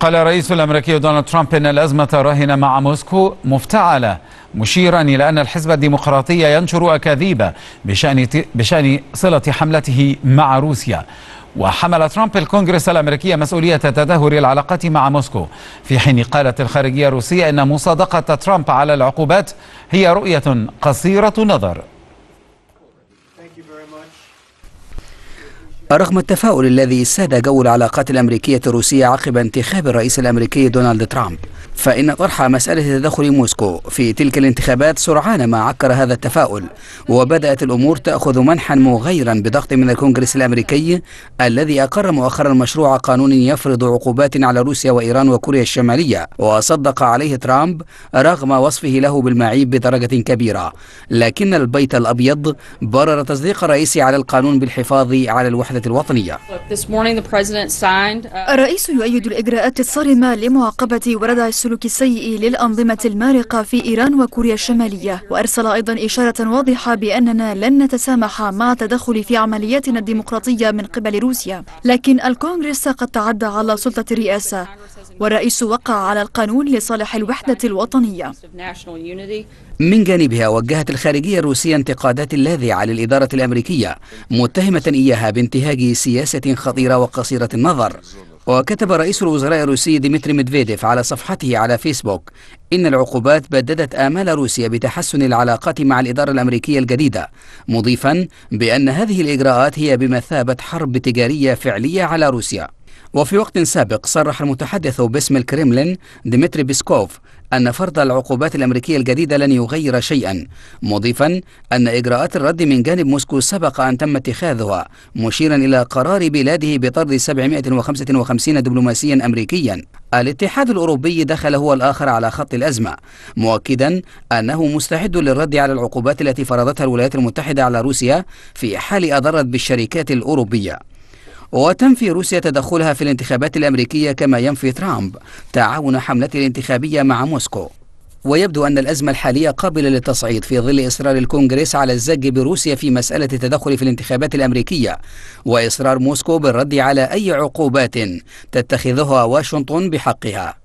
قال الرئيس الامريكي دونالد ترامب ان الازمه راهنه مع موسكو مفتعله مشيرا الى ان الحزب الديمقراطي ينشر اكاذيب بشان بشان صله حملته مع روسيا وحمل ترامب الكونغرس الامريكي مسؤوليه تدهور العلاقات مع موسكو في حين قالت الخارجيه الروسيه ان مصادقه ترامب على العقوبات هي رؤيه قصيره النظر رغم التفاؤل الذي ساد جو العلاقات الأمريكية الروسية عقب انتخاب الرئيس الأمريكي دونالد ترامب فإن طرح مسألة تدخل موسكو في تلك الانتخابات سرعان ما عكر هذا التفاؤل وبدأت الأمور تأخذ منحا مغيرا بضغط من الكونغرس الأمريكي الذي أقر مؤخرا مشروع قانون يفرض عقوبات على روسيا وإيران وكوريا الشمالية وصدق عليه ترامب رغم وصفه له بالمعيب بدرجة كبيرة لكن البيت الأبيض برر تصديق الرئيس على القانون بالحفاظ على الوحدة الوطنية uh, الرئيس يؤيد الإجراءات الصارمة لمعاقبة وردع السلوك السيء للأنظمة المارقة في إيران وكوريا الشمالية وأرسل أيضا إشارة واضحة بأننا لن نتسامح مع التدخل في عملياتنا الديمقراطية من قبل روسيا لكن الكونغرس قد تعدى على سلطة الرئاسة والرئيس وقع على القانون لصالح الوحدة الوطنية من جانبها وجهت الخارجية الروسية انتقادات لاذعة للإدارة الأمريكية متهمة إياها بانتهاج سياسة خطيرة وقصيرة النظر وكتب رئيس الوزراء الروسي ديمتري ميدفيديف على صفحته على فيسبوك إن العقوبات بددت آمال روسيا بتحسن العلاقات مع الإدارة الأمريكية الجديدة مضيفا بأن هذه الإجراءات هي بمثابة حرب تجارية فعلية على روسيا وفي وقت سابق صرح المتحدث باسم الكريملين ديمتري بيسكوف أن فرض العقوبات الأمريكية الجديدة لن يغير شيئا مضيفا أن إجراءات الرد من جانب موسكو سبق أن تم اتخاذها مشيرا إلى قرار بلاده بطرد 755 دبلوماسيا أمريكيا الاتحاد الأوروبي دخل هو الآخر على خط الأزمة مؤكدا أنه مستعد للرد على العقوبات التي فرضتها الولايات المتحدة على روسيا في حال أضرت بالشركات الأوروبية وتنفي روسيا تدخلها في الانتخابات الأمريكية كما ينفي ترامب تعاون حملته الانتخابية مع موسكو ويبدو أن الأزمة الحالية قابلة للتصعيد في ظل إصرار الكونغرس على الزج بروسيا في مسألة التدخل في الانتخابات الأمريكية وإصرار موسكو بالرد على أي عقوبات تتخذها واشنطن بحقها